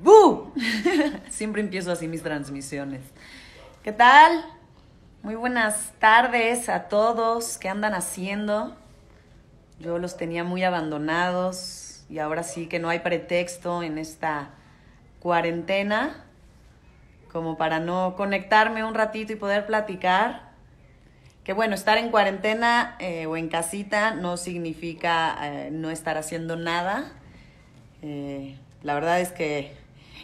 Bu! Siempre empiezo así mis transmisiones. ¿Qué tal? Muy buenas tardes a todos. ¿Qué andan haciendo? Yo los tenía muy abandonados y ahora sí que no hay pretexto en esta cuarentena como para no conectarme un ratito y poder platicar. Que bueno, estar en cuarentena eh, o en casita no significa eh, no estar haciendo nada. Eh, la verdad es que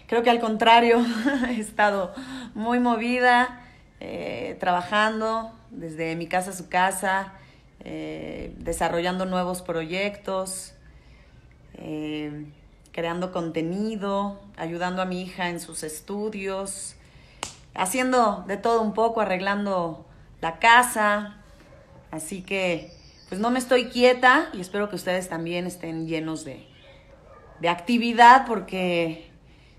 creo que al contrario, he estado muy movida, eh, trabajando desde mi casa a su casa, eh, desarrollando nuevos proyectos, eh, creando contenido, ayudando a mi hija en sus estudios, haciendo de todo un poco, arreglando la casa. Así que, pues no me estoy quieta y espero que ustedes también estén llenos de de actividad porque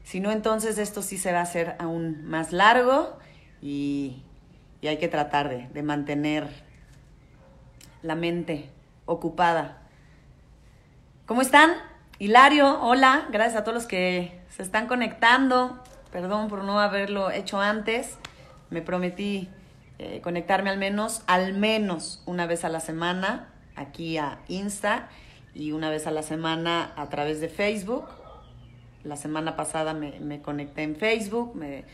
si no, entonces esto sí se va a hacer aún más largo y, hay que tratar de, mantener la mente ocupada. ¿Cómo están? Hilario, hola, gracias a todos los que se están conectando. Perdón por no haberlo hecho antes. Me prometí eh, conectarme al menos, al menos una vez a la semana aquí a Insta y una vez a la semana a través de Facebook. La semana pasada me, conecté en Facebook, me,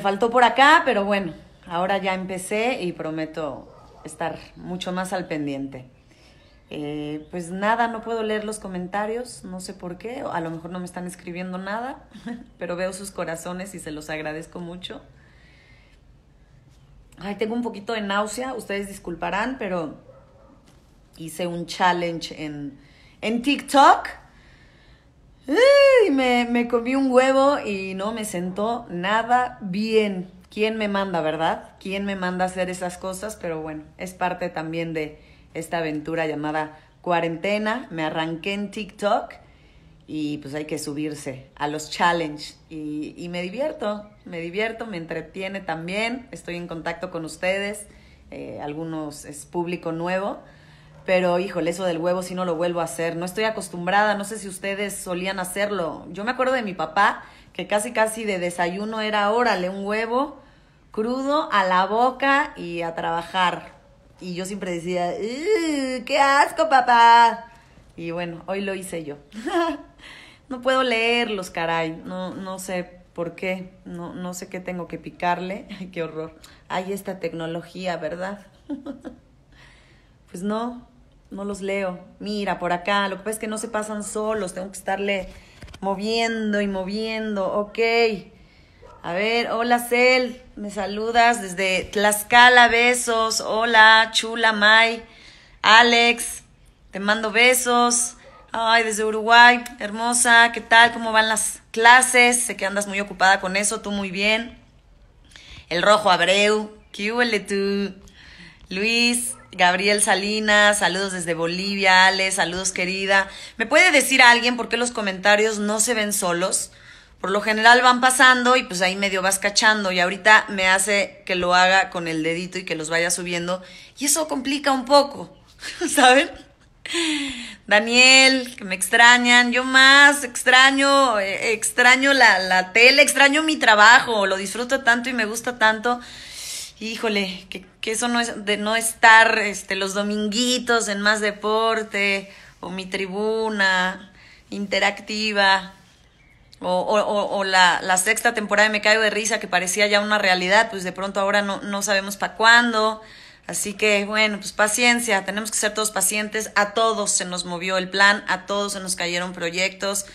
faltó por acá, pero bueno, ahora ya empecé y prometo estar mucho más al pendiente. Eh, pues nada, no puedo leer los comentarios, no sé por qué, a lo mejor no me están escribiendo nada, pero veo sus corazones y se los agradezco mucho. Ay, tengo un poquito de náusea, ustedes disculparán, pero hice un challenge en, TikTok. Y me, comí un huevo y no me sentó nada bien. ¿Quién me manda, verdad? ¿Quién me manda a hacer esas cosas? Pero bueno, es parte también de esta aventura llamada cuarentena. Me arranqué en TikTok y pues hay que subirse a los challenge. Y, me divierto, me divierto, me entretiene también. Estoy en contacto con ustedes. Eh, algunos es público nuevo pero híjole, eso del huevo si sí no lo vuelvo a hacer. No estoy acostumbrada, no sé si ustedes solían hacerlo. Yo me acuerdo de mi papá que casi casi de desayuno era órale un huevo crudo a la boca y a trabajar. Y yo siempre decía, ¡qué asco, papá! Y bueno, hoy lo hice yo. no puedo leerlos, caray. No, no sé por qué. No, no sé qué tengo que picarle. qué horror. Hay esta tecnología, ¿verdad? pues no, no los leo. Mira, por acá, lo que pasa es que no se pasan solos, tengo que estarle moviendo y moviendo. Ok. A ver, hola Cel, me saludas desde Tlaxcala, besos. Hola, chula May. Alex, te mando besos. Ay, desde Uruguay, hermosa, ¿qué tal? ¿Cómo van las clases? Sé que andas muy ocupada con eso, tú muy bien. El rojo Abreu, ¿qué huele tú? Luis, Gabriel Salinas, saludos desde Bolivia, Ale, saludos querida. ¿Me puede decir a alguien por qué los comentarios no se ven solos? Por lo general van pasando y pues ahí medio vas cachando y ahorita me hace que lo haga con el dedito y que los vaya subiendo y eso complica un poco, ¿saben? Daniel, que me extrañan, yo más extraño, eh, extraño la, la tele, extraño mi trabajo, lo disfruto tanto y me gusta tanto híjole, que, que eso no es de no estar este, los dominguitos en más deporte o mi tribuna interactiva o, la, sexta temporada de Me Caigo de Risa que parecía ya una realidad, pues de pronto ahora no, no sabemos para cuándo. Así que bueno, pues paciencia, tenemos que ser todos pacientes, a todos se nos movió el plan, a todos se nos cayeron proyectos,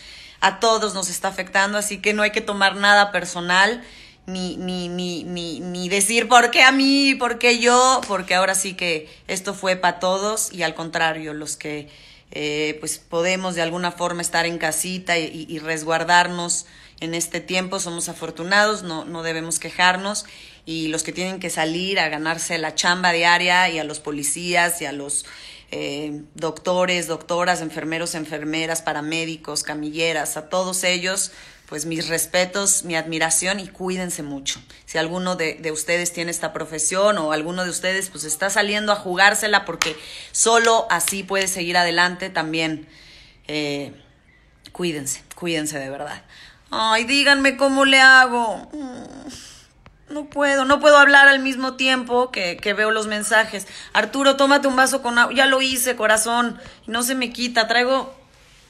a todos nos está afectando, así que no hay que tomar nada personal ni, ni, ni, ni, decir por qué a mí, por qué yo, porque ahora sí que esto fue para todos y al contrario, los que eh, pues podemos de alguna forma estar en casita y, y resguardarnos en este tiempo, somos afortunados, no, no debemos quejarnos y los que tienen que salir a ganarse la chamba diaria y a los policías y a los eh, doctores, doctoras, enfermeros, enfermeras, paramédicos, camilleras, a todos ellos, pues mis respetos, mi admiración y cuídense mucho. Si alguno de, ustedes tiene esta profesión o alguno de ustedes pues está saliendo a jugársela porque solo así puede seguir adelante también. Eh, cuídense, cuídense de verdad. Ay, díganme cómo le hago. Mm, no puedo, no puedo hablar al mismo tiempo que, que veo los mensajes. Arturo, tómate un vaso con agua. Ya lo hice, corazón. No se me quita. Traigo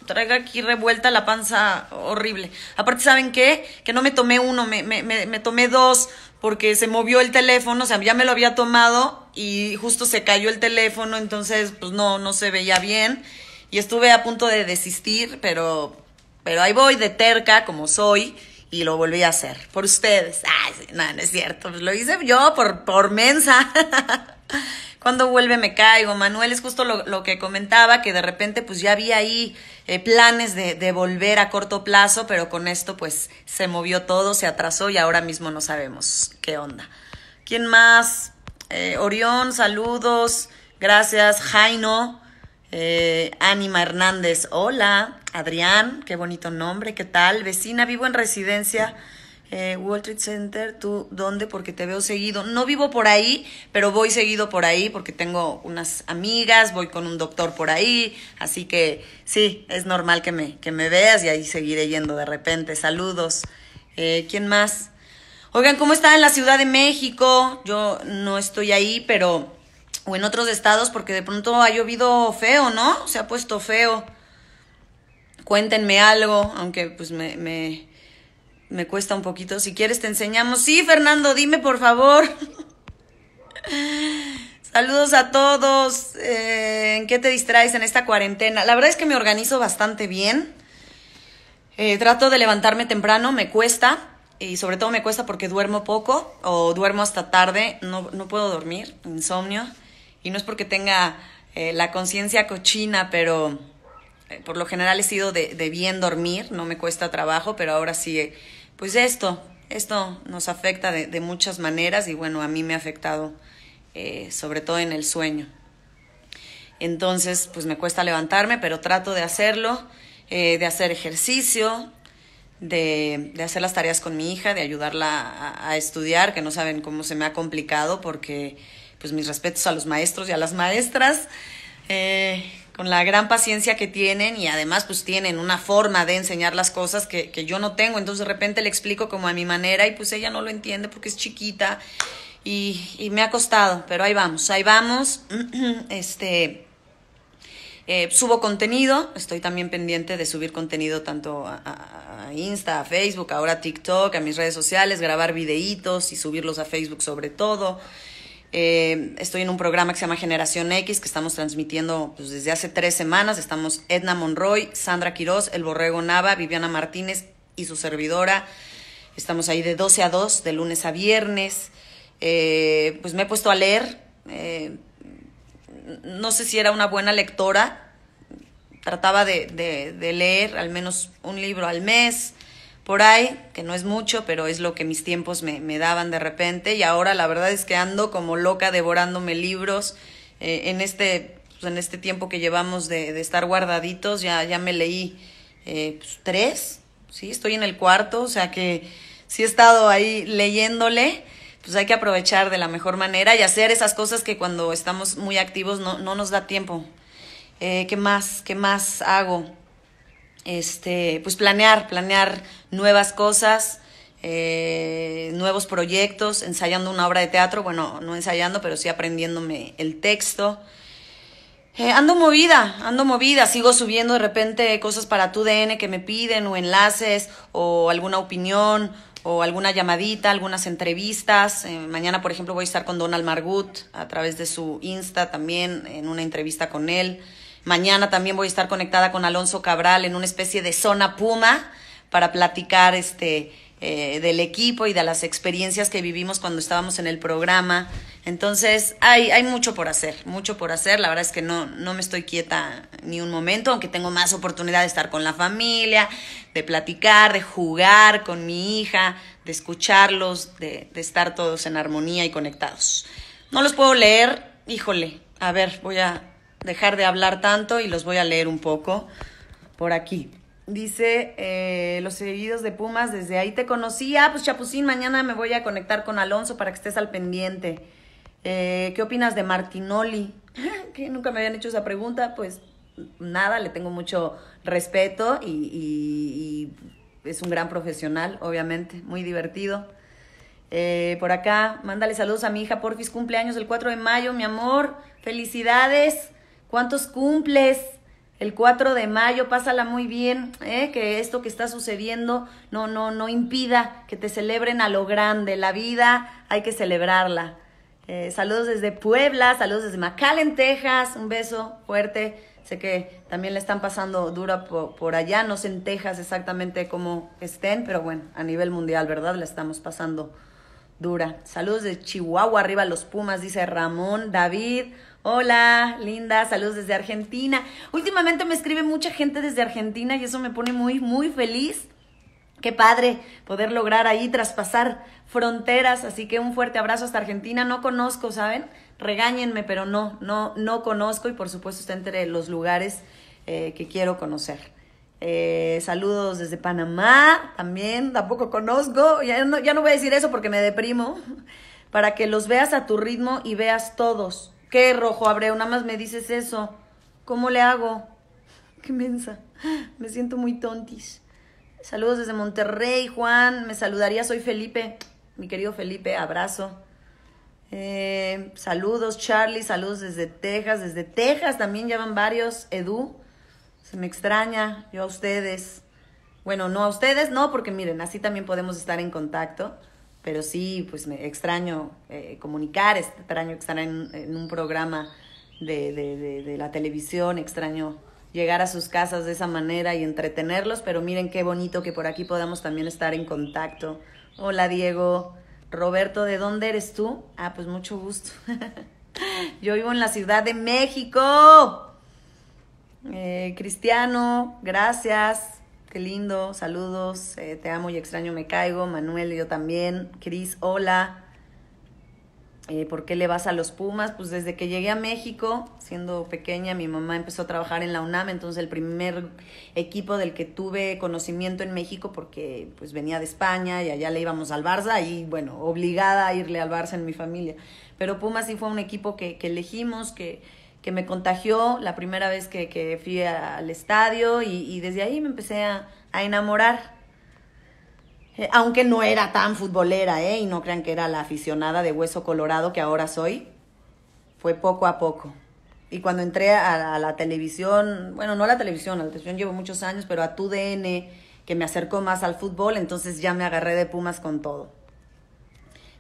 traiga aquí revuelta la panza horrible. Aparte, ¿saben qué? Que no me tomé uno, me, tomé dos porque se movió el teléfono, o sea, ya me lo había tomado y justo se cayó el teléfono, entonces pues no, no se veía bien y estuve a punto de desistir, pero, pero ahí voy de terca como soy y lo volví a hacer por ustedes. Ay, no, no es cierto, lo hice yo por, por mensa. cuando vuelve me caigo. Manuel es justo lo, que comentaba, que de repente pues ya había ahí eh, planes de, de, volver a corto plazo, pero con esto pues se movió todo, se atrasó y ahora mismo no sabemos qué onda. ¿Quién más? Eh, Orión, saludos, gracias. Jaino, eh, Ánima Hernández, hola. Adrián, qué bonito nombre, ¿qué tal? Vecina, vivo en residencia eh, World Center, ¿tú dónde? Porque te veo seguido. No vivo por ahí, pero voy seguido por ahí porque tengo unas amigas, voy con un doctor por ahí, así que sí, es normal que me, que me veas y ahí seguiré yendo de repente. Saludos. Eh, ¿Quién más? Oigan, ¿cómo está en la Ciudad de México? Yo no estoy ahí, pero... O en otros estados, porque de pronto ha llovido feo, ¿no? Se ha puesto feo. Cuéntenme algo, aunque pues me me cuesta un poquito. Si quieres te enseñamos. Sí, Fernando, dime por favor. Saludos a todos. Eh, ¿En qué te distraes en esta cuarentena? La verdad es que me organizo bastante bien. Eh, trato de levantarme temprano, me cuesta. Y sobre todo me cuesta porque duermo poco o duermo hasta tarde. No, puedo dormir, insomnio. Y no es porque tenga eh, la conciencia cochina, pero por lo general he sido de, bien dormir. No me cuesta trabajo, pero ahora sí pues esto, esto nos afecta de, de muchas maneras y bueno, a mí me ha afectado eh, sobre todo en el sueño. Entonces, pues me cuesta levantarme, pero trato de hacerlo, eh, de hacer ejercicio, de, hacer las tareas con mi hija, de ayudarla a, estudiar, que no saben cómo se me ha complicado porque, pues mis respetos a los maestros y a las maestras, eh, con la gran paciencia que tienen y además pues tienen una forma de enseñar las cosas que, que, yo no tengo. Entonces de repente le explico como a mi manera y pues ella no lo entiende porque es chiquita y, me ha costado, pero ahí vamos, ahí vamos. Este, eh, subo contenido, estoy también pendiente de subir contenido tanto a, a Insta, a Facebook, ahora a TikTok, a mis redes sociales, grabar videitos y subirlos a Facebook sobre todo. Eh, estoy en un programa que se llama Generación X, que estamos transmitiendo pues, desde hace tres semanas. Estamos Edna Monroy, Sandra Quiroz El Borrego Nava, Viviana Martínez y su servidora. Estamos ahí de 12 a 2, de lunes a viernes. Eh, pues me he puesto a leer. Eh, no sé si era una buena lectora. Trataba de leer al menos un libro al mes por ahí, que no es mucho, pero es lo que mis tiempos me, daban de repente. Y ahora la verdad es que ando como loca devorándome libros. Eh, en, este, pues, en este tiempo que llevamos de, estar guardaditos, ya, ya me leí eh, pues, tres, ¿sí? Estoy en el cuarto, o sea que sí he estado ahí leyéndole pues hay que aprovechar de la mejor manera y hacer esas cosas que cuando estamos muy activos no, nos da tiempo. Eh, ¿Qué más? ¿Qué más hago? este, pues planear, planear nuevas cosas, eh, nuevos proyectos, ensayando una obra de teatro, bueno, no ensayando, pero sí aprendiéndome el texto. Eh, ando movida, ando movida, sigo subiendo de repente cosas para tu DN que me piden o enlaces o alguna opinión o alguna llamadita, algunas entrevistas. Eh, mañana, por ejemplo, voy a estar con Donald Margut a través de su Insta también en una entrevista con él. Mañana también voy a estar conectada con Alonso Cabral en una especie de zona Puma para platicar este eh, del equipo y de las experiencias que vivimos cuando estábamos en el programa. Entonces, hay, hay mucho por hacer, mucho por hacer. La verdad es que no, no me estoy quieta ni un momento, aunque tengo más oportunidad de estar con la familia, de platicar, de jugar con mi hija, de escucharlos, de, de estar todos en armonía y conectados. No los puedo leer, híjole. A ver, voy a dejar de hablar tanto y los voy a leer un poco por aquí. Dice, eh, los seguidos de Pumas, desde ahí te conocí. Ah, pues Chapucín, mañana me voy a conectar con Alonso para que estés al pendiente. Eh, ¿Qué opinas de Martinoli? que nunca me habían hecho esa pregunta, pues nada, le tengo mucho respeto y, es un gran profesional, obviamente, muy divertido. Eh, por acá, mándale saludos a mi hija Porfis, cumpleaños el 4 de mayo, mi amor, felicidades. ¿Cuántos cumples? El 4 de mayo, pásala muy bien, ¿eh? que esto que está sucediendo no, no, no impida que te celebren a lo grande. La vida hay que celebrarla. Eh, saludos desde Puebla, saludos desde en Texas. Un beso fuerte. Sé que también le están pasando dura por, allá. No sé en Texas exactamente cómo estén, pero bueno, a nivel mundial, ¿verdad? La estamos pasando dura. Saludos de Chihuahua, arriba los Pumas, dice Ramón, David. Hola, linda, saludos desde Argentina. Últimamente me escribe mucha gente desde Argentina y eso me pone muy, muy feliz. Qué padre poder lograr ahí traspasar fronteras, así que un fuerte abrazo hasta Argentina. No conozco, ¿saben? Regáñenme, pero no, no, no conozco y por supuesto está entre los lugares eh, que quiero conocer. Eh, saludos desde Panamá, también tampoco conozco, ya no, ya no voy a decir eso porque me deprimo, para que los veas a tu ritmo y veas todos ¿Qué, Rojo Abreu? Nada más me dices eso. ¿Cómo le hago? Qué mensa. Me siento muy tontis. Saludos desde Monterrey, Juan. Me saludaría, soy Felipe. Mi querido Felipe, abrazo. Eh, saludos, Charlie. Saludos desde Texas. Desde Texas también llevan varios. Edu, se me extraña. Yo a ustedes. Bueno, no a ustedes, no, porque miren, así también podemos estar en contacto pero sí, pues me extraño eh, comunicar, extraño estar en, en un programa de, la televisión, extraño llegar a sus casas de esa manera y entretenerlos, pero miren qué bonito que por aquí podamos también estar en contacto. Hola Diego, Roberto, ¿de dónde eres tú? Ah, pues mucho gusto. Yo vivo en la Ciudad de México. Eh, Cristiano, gracias. Qué lindo, saludos, eh, te amo y extraño, me caigo. Manuel, yo también. Cris, hola. Eh, ¿Por qué le vas a los Pumas? Pues desde que llegué a México, siendo pequeña, mi mamá empezó a trabajar en la UNAM, entonces el primer equipo del que tuve conocimiento en México, porque pues venía de España y allá le íbamos al Barça y bueno, obligada a irle al Barça en mi familia. Pero Pumas sí fue un equipo que, que elegimos, que, que me contagió la primera vez que, fui al estadio y, desde ahí me empecé a, enamorar. Eh, aunque no era tan futbolera, ¿eh? Y no crean que era la aficionada de hueso colorado que ahora soy. Fue poco a poco. Y cuando entré a, la televisión, bueno, no a la televisión, a la televisión llevo muchos años, pero a tu DN, que me acercó más al fútbol, entonces ya me agarré de Pumas con todo.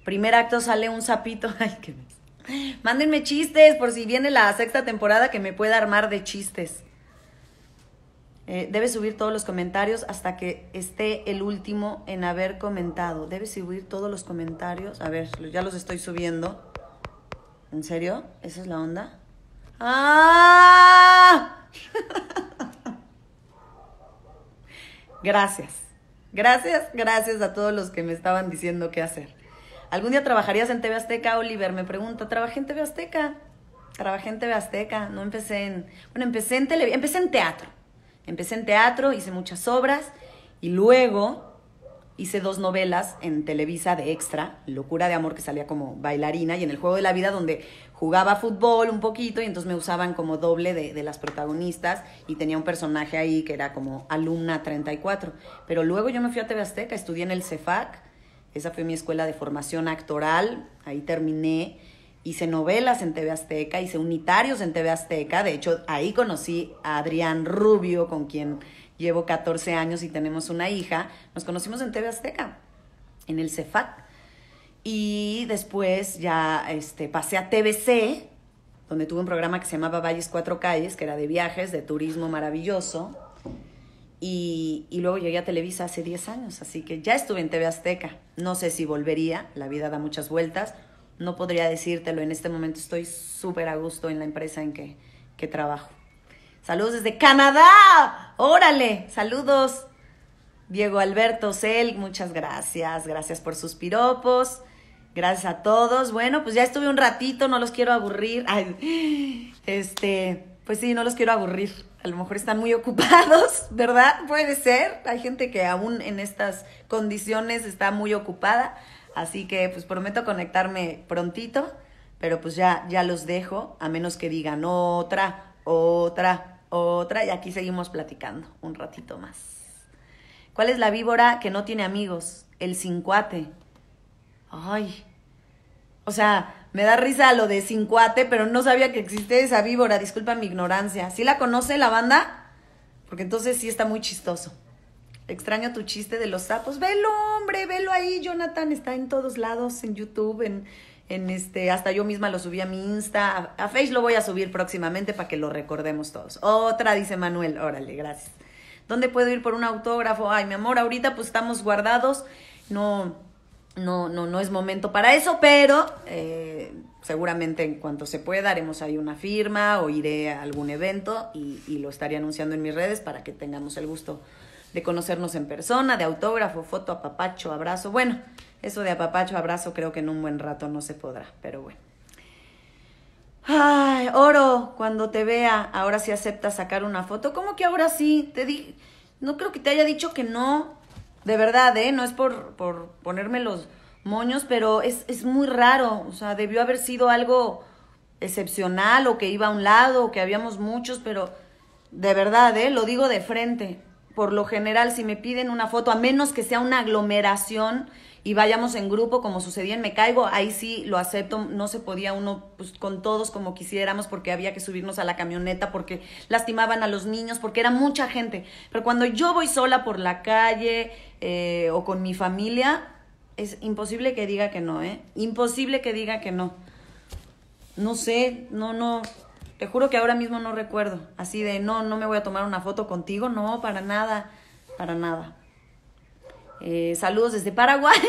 Primer acto sale un sapito. Ay, qué Mándenme chistes por si viene la sexta temporada que me pueda armar de chistes. Eh, debes subir todos los comentarios hasta que esté el último en haber comentado. Debes subir todos los comentarios. A ver, ya los estoy subiendo. ¿En serio? ¿Esa es la onda? ¡Ah! gracias. Gracias, gracias a todos los que me estaban diciendo qué hacer. ¿Algún día trabajarías en TV Azteca? Oliver me pregunta, ¿trabajé en TV Azteca? Trabajé en TV Azteca, no empecé en... Bueno, empecé en, tele, empecé en teatro. Empecé en teatro, hice muchas obras y luego hice dos novelas en Televisa de Extra, Locura de Amor, que salía como bailarina, y en El Juego de la Vida, donde jugaba fútbol un poquito y entonces me usaban como doble de, de las protagonistas y tenía un personaje ahí que era como alumna 34. Pero luego yo me fui a TV Azteca, estudié en el CEFAC esa fue mi escuela de formación actoral, ahí terminé. Hice novelas en TV Azteca, hice unitarios en TV Azteca. De hecho, ahí conocí a Adrián Rubio, con quien llevo 14 años y tenemos una hija. Nos conocimos en TV Azteca, en el Cefac Y después ya este, pasé a TVC, donde tuve un programa que se llamaba Valles Cuatro Calles, que era de viajes, de turismo maravilloso. Y, luego llegué a Televisa hace 10 años, así que ya estuve en TV Azteca. No sé si volvería, la vida da muchas vueltas. No podría decírtelo, en este momento estoy súper a gusto en la empresa en que, que trabajo. Saludos desde Canadá, órale, saludos. Diego Alberto Cel, muchas gracias, gracias por sus piropos. Gracias a todos. Bueno, pues ya estuve un ratito, no los quiero aburrir. este, pues sí, no los quiero aburrir a lo mejor están muy ocupados, ¿verdad? Puede ser. Hay gente que aún en estas condiciones está muy ocupada. Así que pues prometo conectarme prontito, pero pues ya, ya los dejo, a menos que digan otra, otra, otra. Y aquí seguimos platicando un ratito más. ¿Cuál es la víbora que no tiene amigos? El cincuate. Ay. O sea, me da risa lo de Cincuate, pero no sabía que existe esa víbora. Disculpa mi ignorancia. ¿Sí la conoce la banda? Porque entonces sí está muy chistoso. Extraño tu chiste de los sapos. Velo, hombre, velo ahí, Jonathan. Está en todos lados, en YouTube, en, en este, hasta yo misma lo subí a mi Insta. A, a Face lo voy a subir próximamente para que lo recordemos todos. Otra, dice Manuel. Órale, gracias. ¿Dónde puedo ir por un autógrafo? Ay, mi amor, ahorita pues estamos guardados. No, no, no, no es momento para eso, pero eh, seguramente en cuanto se pueda haremos ahí una firma o iré a algún evento y, lo estaré anunciando en mis redes para que tengamos el gusto de conocernos en persona, de autógrafo, foto, apapacho, abrazo. Bueno, eso de apapacho, abrazo creo que en un buen rato no se podrá, pero bueno. Ay, oro, cuando te vea, ahora sí aceptas sacar una foto. ¿Cómo que ahora sí? Te di, no creo que te haya dicho que no. De verdad, ¿eh? No es por, por ponerme los moños, pero es, muy raro. O sea, debió haber sido algo excepcional o que iba a un lado o que habíamos muchos, pero de verdad, ¿eh? Lo digo de frente. Por lo general, si me piden una foto, a menos que sea una aglomeración y vayamos en grupo, como sucedía en Me Caigo, ahí sí lo acepto, no se podía uno pues, con todos como quisiéramos porque había que subirnos a la camioneta, porque lastimaban a los niños, porque era mucha gente. Pero cuando yo voy sola por la calle, eh, o con mi familia, es imposible que diga que no, ¿eh? Imposible que diga que no. No sé, no, no. Te juro que ahora mismo no recuerdo. Así de, no, no me voy a tomar una foto contigo. No, para nada, para nada. Eh, saludos desde Paraguay.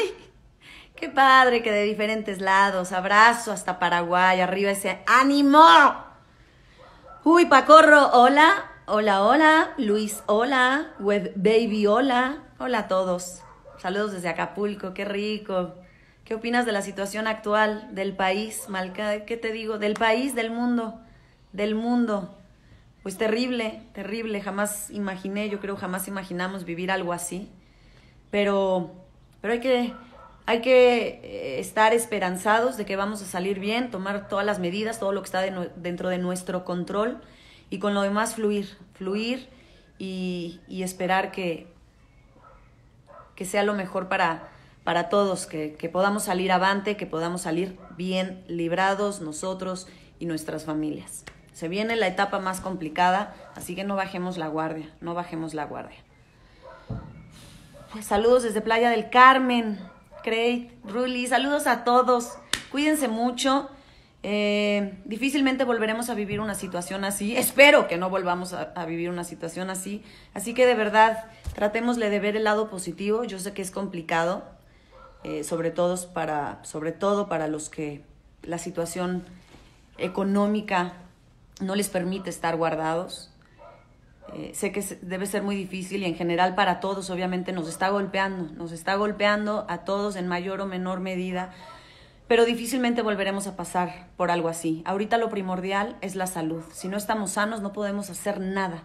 Qué padre que de diferentes lados. Abrazo hasta Paraguay. Arriba ese ánimo. Uy, Pacorro, hola. Hola, hola. Luis, hola. Web Baby, hola. Hola a todos. Saludos desde Acapulco, qué rico. ¿Qué opinas de la situación actual del país, Malca? ¿Qué te digo? Del país, del mundo, del mundo. Pues terrible, terrible. Jamás imaginé, yo creo, jamás imaginamos vivir algo así. Pero, pero hay que, hay que eh, estar esperanzados de que vamos a salir bien, tomar todas las medidas, todo lo que está dentro de nuestro control y con lo demás fluir, fluir y esperar que, que sea lo mejor para, para todos, que, podamos salir avante, que podamos salir bien librados nosotros y nuestras familias. Se viene la etapa más complicada, así que no bajemos la guardia, no bajemos la guardia. Pues saludos desde Playa del Carmen, Great, Ruli, saludos a todos, cuídense mucho. Eh, difícilmente volveremos a vivir una situación así. Espero que no volvamos a, vivir una situación así. Así que de verdad, tratémosle de ver el lado positivo. Yo sé que es complicado, eh, sobre, todo para, sobre todo para los que la situación económica no les permite estar guardados. Eh, sé que debe ser muy difícil y en general para todos, obviamente, nos está golpeando, nos está golpeando a todos en mayor o menor medida pero difícilmente volveremos a pasar por algo así. Ahorita lo primordial es la salud. Si no estamos sanos no podemos hacer nada.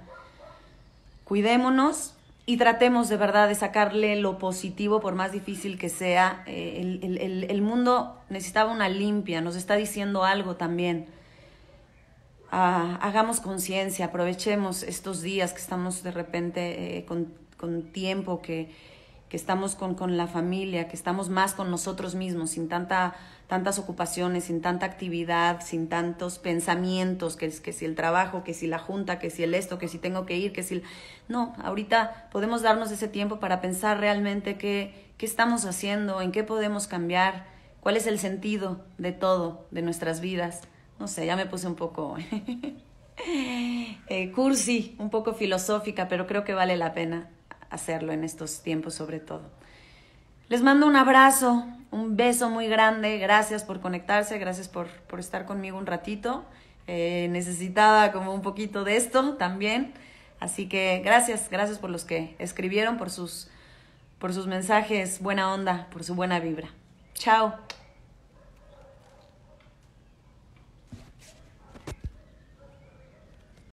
Cuidémonos y tratemos de verdad de sacarle lo positivo por más difícil que sea. Eh, el, mundo necesitaba una limpia, nos está diciendo algo también. Ah, hagamos conciencia, aprovechemos estos días que estamos de repente eh, con tiempo que que estamos con, con, la familia, que estamos más con nosotros mismos, sin tanta, tantas ocupaciones, sin tanta actividad, sin tantos pensamientos, que, que si el trabajo, que si la junta, que si el esto, que si tengo que ir, que si... No, ahorita podemos darnos ese tiempo para pensar realmente qué, qué estamos haciendo, en qué podemos cambiar, cuál es el sentido de todo, de nuestras vidas. No sé, ya me puse un poco eh, cursi, un poco filosófica, pero creo que vale la pena hacerlo en estos tiempos sobre todo. Les mando un abrazo, un beso muy grande, gracias por conectarse, gracias por, estar conmigo un ratito. Eh, necesitaba como un poquito de esto también. Así que gracias, gracias por los que escribieron, por sus, por sus mensajes, buena onda, por su buena vibra. Chao.